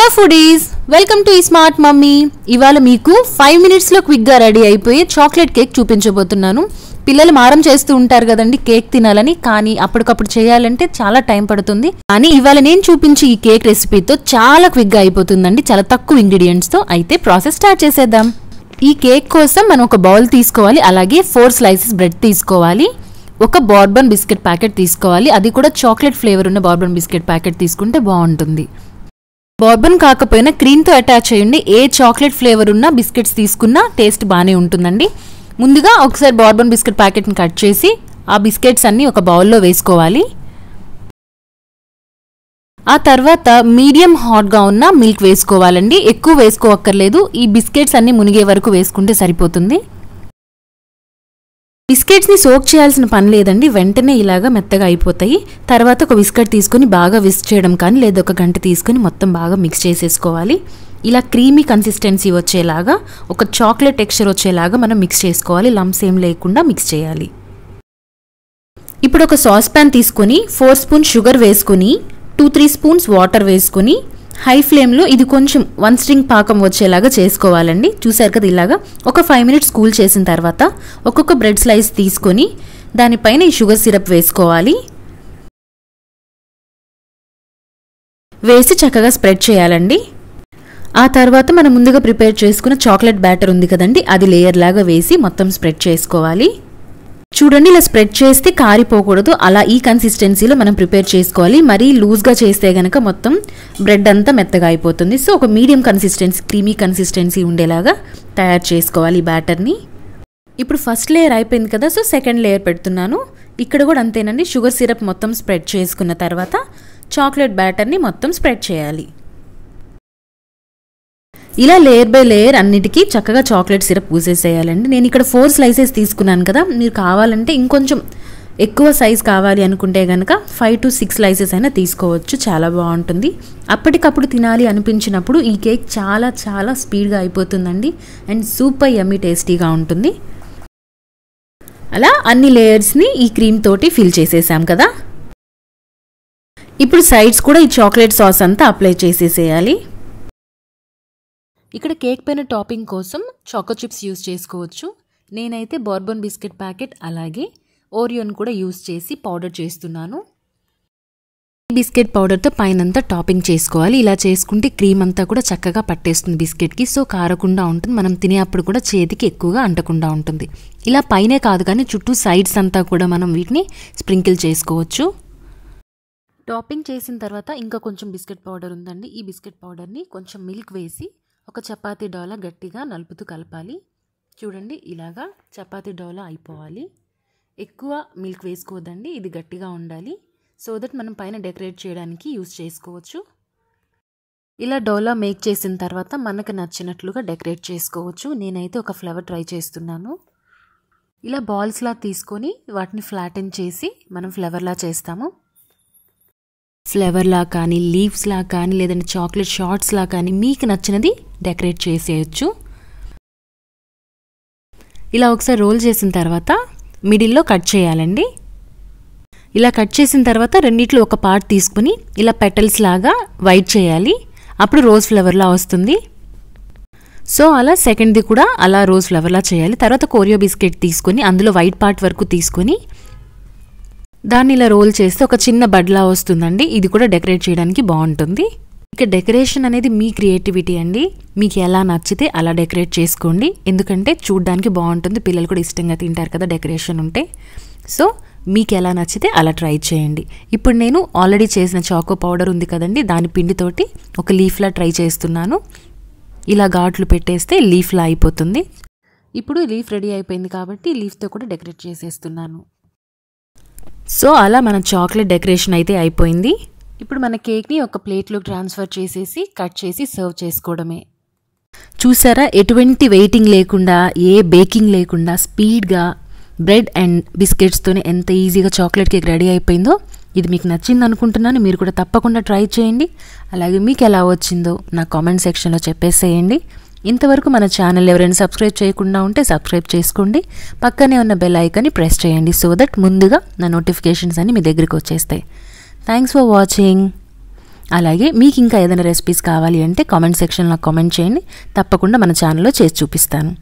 hello foodies welcome to ఈ smart mummy ఇవాళ మీకు ఫైవ్ మినిట్స్లో క్విక్గా రెడీ అయిపోయి చాక్లెట్ కేక్ చూపించబోతున్నాను పిల్లలు మారం చేస్తూ ఉంటారు కదండి కేక్ తినాలని కానీ అప్పటికప్పుడు చేయాలంటే చాలా టైం పడుతుంది కానీ ఇవాళ నేను చూపించి ఈ కేక్ రెసిపీతో చాలా క్విక్గా అయిపోతుందండి చాలా తక్కువ ఇంగ్రీడియంట్స్తో అయితే ప్రాసెస్ స్టార్ట్ చేసేద్దాం ఈ కేక్ కోసం మనం ఒక బౌల్ తీసుకోవాలి అలాగే ఫోర్ స్లైసెస్ బ్రెడ్ తీసుకోవాలి ఒక బార్బన్ బిస్కెట్ ప్యాకెట్ తీసుకోవాలి అది కూడా చాక్లెట్ ఫ్లేవర్ ఉన్న బార్బన్ బిస్కెట్ ప్యాకెట్ తీసుకుంటే బాగుంటుంది బోర్బన్ కాకపోయినా క్రీమ్తో అటాచ్ చేయండి ఏ చాక్లెట్ ఫ్లేవర్ ఉన్న బిస్కెట్స్ తీసుకున్నా టేస్ట్ బాగానే ఉంటుందండి ముందుగా ఒకసారి బోర్బన్ బిస్కెట్ ప్యాకెట్ని కట్ చేసి ఆ బిస్కెట్స్ అన్నీ ఒక బౌల్లో వేసుకోవాలి ఆ తర్వాత మీడియం హాట్గా ఉన్న మిల్క్ వేసుకోవాలండి ఎక్కువ వేసుకోవక్కర్లేదు ఈ బిస్కెట్స్ అన్నీ మునిగే వరకు వేసుకుంటే సరిపోతుంది బిస్కెట్స్ని సోక్ చేయాల్సిన పని లేదండి వెంటనే ఇలాగా మెత్తగా అయిపోతాయి తర్వాత ఒక బిస్కెట్ తీసుకొని బాగా విస్క్ చేయడం కానీ లేదా ఒక గంట తీసుకొని మొత్తం బాగా మిక్స్ చేసేసుకోవాలి ఇలా క్రీమీ కన్సిస్టెన్సీ వచ్చేలాగా ఒక చాక్లెట్ టెక్స్చర్ వచ్చేలాగా మనం మిక్స్ చేసుకోవాలి లంప్స్ ఏం లేకుండా మిక్స్ చేయాలి ఇప్పుడు ఒక సాస్ ప్యాన్ తీసుకొని ఫోర్ స్పూన్ షుగర్ వేసుకుని టూ త్రీ స్పూన్స్ వాటర్ వేసుకుని హై ఫ్లేమ్లో ఇది కొంచెం వన్ స్ట్రింగ్ పాకం వచ్చేలాగా చేసుకోవాలండి చూసారు కదా ఇలాగా ఒక ఫైవ్ మినిట్స్ కూల్ చేసిన తర్వాత ఒక్కొక్క బ్రెడ్ స్లైస్ తీసుకొని దానిపైన ఈ షుగర్ సిరప్ వేసుకోవాలి వేసి చక్కగా స్ప్రెడ్ చేయాలండి ఆ తర్వాత మనం ముందుగా ప్రిపేర్ చేసుకున్న చాక్లెట్ బ్యాటర్ ఉంది కదండి అది లేయర్ లాగా వేసి మొత్తం స్ప్రెడ్ చేసుకోవాలి చూడండి ఇలా స్ప్రెడ్ చేస్తే కారిపోకూడదు అలా ఈ కన్సిస్టెన్సీలో మనం ప్రిపేర్ చేసుకోవాలి మరీ లూజ్గా చేస్తే కనుక మొత్తం బ్రెడ్ అంతా మెత్తగా అయిపోతుంది సో ఒక మీడియం కన్సిస్టెన్సీ క్రీమీ కన్సిస్టెన్సీ ఉండేలాగా తయారు చేసుకోవాలి బ్యాటర్ని ఇప్పుడు ఫస్ట్ లేయర్ అయిపోయింది కదా సో సెకండ్ లేయర్ పెడుతున్నాను ఇక్కడ కూడా అంతేనండి షుగర్ సిరప్ మొత్తం స్ప్రెడ్ చేసుకున్న తర్వాత చాక్లెట్ బ్యాటర్ని మొత్తం స్ప్రెడ్ చేయాలి ఇలా లేయర్ బై లేయర్ అన్నిటికీ చక్కగా చాక్లెట్ సిరప్ పూసేసేయాలండి నేను ఇక్కడ ఫోర్ స్లైసెస్ తీసుకున్నాను కదా మీరు కావాలంటే ఇంకొంచెం ఎక్కువ సైజ్ కావాలి అనుకుంటే కనుక ఫైవ్ టు సిక్స్ స్లైసెస్ అయినా తీసుకోవచ్చు చాలా బాగుంటుంది అప్పటికప్పుడు తినాలి అనిపించినప్పుడు ఈ కేక్ చాలా చాలా స్పీడ్గా అయిపోతుందండి అండ్ సూపర్ ఎమ్మి టేస్టీగా ఉంటుంది అలా అన్ని లేయర్స్ని ఈ క్రీమ్ తోటి ఫిల్ చేసేసాం కదా ఇప్పుడు సైడ్స్ కూడా ఈ చాక్లెట్ సాస్ అంతా అప్లై చేసేసేయాలి ఇక్కడ కేక్ పైన టాపింగ్ కోసం చాకో చిప్స్ యూస్ చేసుకోవచ్చు నేనైతే బార్బన్ బిస్కెట్ ప్యాకెట్ అలాగే ఓరియోన్ కూడా యూస్ చేసి పౌడర్ చేస్తున్నాను బిస్కెట్ పౌడర్తో పైన అంతా టాపింగ్ చేసుకోవాలి ఇలా చేసుకుంటే క్రీమ్ అంతా కూడా చక్కగా పట్టేస్తుంది బిస్కెట్కి సో కారకుండా ఉంటుంది మనం తినే అప్పుడు కూడా చేతికి ఎక్కువగా అంటకుండా ఉంటుంది ఇలా పైనే కాదు కానీ చుట్టూ సైడ్స్ అంతా కూడా మనం వీటిని స్ప్రింకిల్ చేసుకోవచ్చు టాపింగ్ చేసిన తర్వాత ఇంకా కొంచెం బిస్కెట్ పౌడర్ ఉందండి ఈ బిస్కెట్ పౌడర్ని కొంచెం మిల్క్ వేసి ఒక చపాతీ డోలా గట్టిగా నలుపుతూ కలపాలి చూడండి ఇలాగా చపాతి డోలా అయిపోవాలి ఎక్కువ మిల్క్ వేసుకోవద్దండి ఇది గట్టిగా ఉండాలి సో దట్ మనం పైన డెకరేట్ చేయడానికి యూస్ చేసుకోవచ్చు ఇలా డోలా మేక్ చేసిన తర్వాత మనకు నచ్చినట్లుగా డెకరేట్ చేసుకోవచ్చు నేనైతే ఒక ఫ్లవర్ ట్రై చేస్తున్నాను ఇలా బాల్స్లా తీసుకొని వాటిని ఫ్లాటన్ చేసి మనం ఫ్లవర్లా చేస్తాము ఫ్లవర్లా కానీ లీవ్స్లా కానీ లేదంటే చాక్లెట్ షార్ట్స్లా కానీ మీకు నచ్చినది డెకరేట్ చేసేయచ్చు ఇలా ఒకసారి రోల్ చేసిన తర్వాత మిడిల్లో కట్ చేయాలండి ఇలా కట్ చేసిన తర్వాత రెండిట్లో ఒక పార్ట్ తీసుకుని ఇలా పెటల్స్ లాగా వైట్ చేయాలి అప్పుడు రోజ్ ఫ్లవర్లా వస్తుంది సో అలా సెకండ్ది కూడా అలా రోజ్ ఫ్లవర్లా చేయాలి తర్వాత కోరియో బిస్కెట్ తీసుకొని అందులో వైట్ పార్ట్ వరకు తీసుకొని దాన్ని ఇలా రోల్ చేస్తే ఒక చిన్న బడ్లా వస్తుందండి ఇది కూడా డెకరేట్ చేయడానికి బాగుంటుంది ఇక డెకరేషన్ అనేది మీ క్రియేటివిటీ అండి మీకు ఎలా నచ్చితే అలా డెకరేట్ చేసుకోండి ఎందుకంటే చూడ్డానికి బాగుంటుంది పిల్లలు కూడా ఇష్టంగా తింటారు కదా డెకరేషన్ ఉంటే సో మీకు ఎలా నచ్చితే అలా ట్రై చేయండి ఇప్పుడు నేను ఆల్రెడీ చేసిన చాకో పౌడర్ ఉంది కదండి దాని పిండితోటి ఒక లీఫ్లా ట్రై చేస్తున్నాను ఇలా ఘాట్లు పెట్టేస్తే లీఫ్లా అయిపోతుంది ఇప్పుడు లీఫ్ రెడీ అయిపోయింది కాబట్టి లీఫ్తో కూడా డెకరేట్ చేసేస్తున్నాను సో అలా మన చాక్లెట్ డెకరేషన్ అయితే అయిపోయింది ఇప్పుడు మన కేక్ని ఒక ప్లేట్లో ట్రాన్స్ఫర్ చేసేసి కట్ చేసి సర్వ్ చేసుకోవడమే చూసారా ఎటువంటి వెయిటింగ్ లేకుండా ఏ బేకింగ్ లేకుండా స్పీడ్గా బ్రెడ్ అండ్ బిస్కెట్స్తోనే ఎంత ఈజీగా చాక్లెట్ కేక్ రెడీ అయిపోయిందో ఇది మీకు నచ్చింది అనుకుంటున్నాను మీరు కూడా తప్పకుండా ట్రై చేయండి అలాగే మీకు ఎలా వచ్చిందో నా కామెంట్ సెక్షన్లో చెప్పేసేయండి ఇంతవరకు మన ఛానల్ ఎవరైనా సబ్స్క్రైబ్ చేయకుండా ఉంటే సబ్స్క్రైబ్ చేసుకోండి పక్కనే ఉన్న బెల్ ఐకాన్ని ప్రెస్ చేయండి సో దట్ ముందుగా నా నోటిఫికేషన్స్ అన్నీ మీ దగ్గరికి వచ్చేస్తాయి థ్యాంక్స్ ఫర్ వాచింగ్ అలాగే మీకు ఇంకా ఏదైనా రెసిపీస్ కావాలి అంటే కామెంట్ సెక్షన్లో కామెంట్ చేయండి తప్పకుండా మన ఛానల్లో చేసి చూపిస్తాను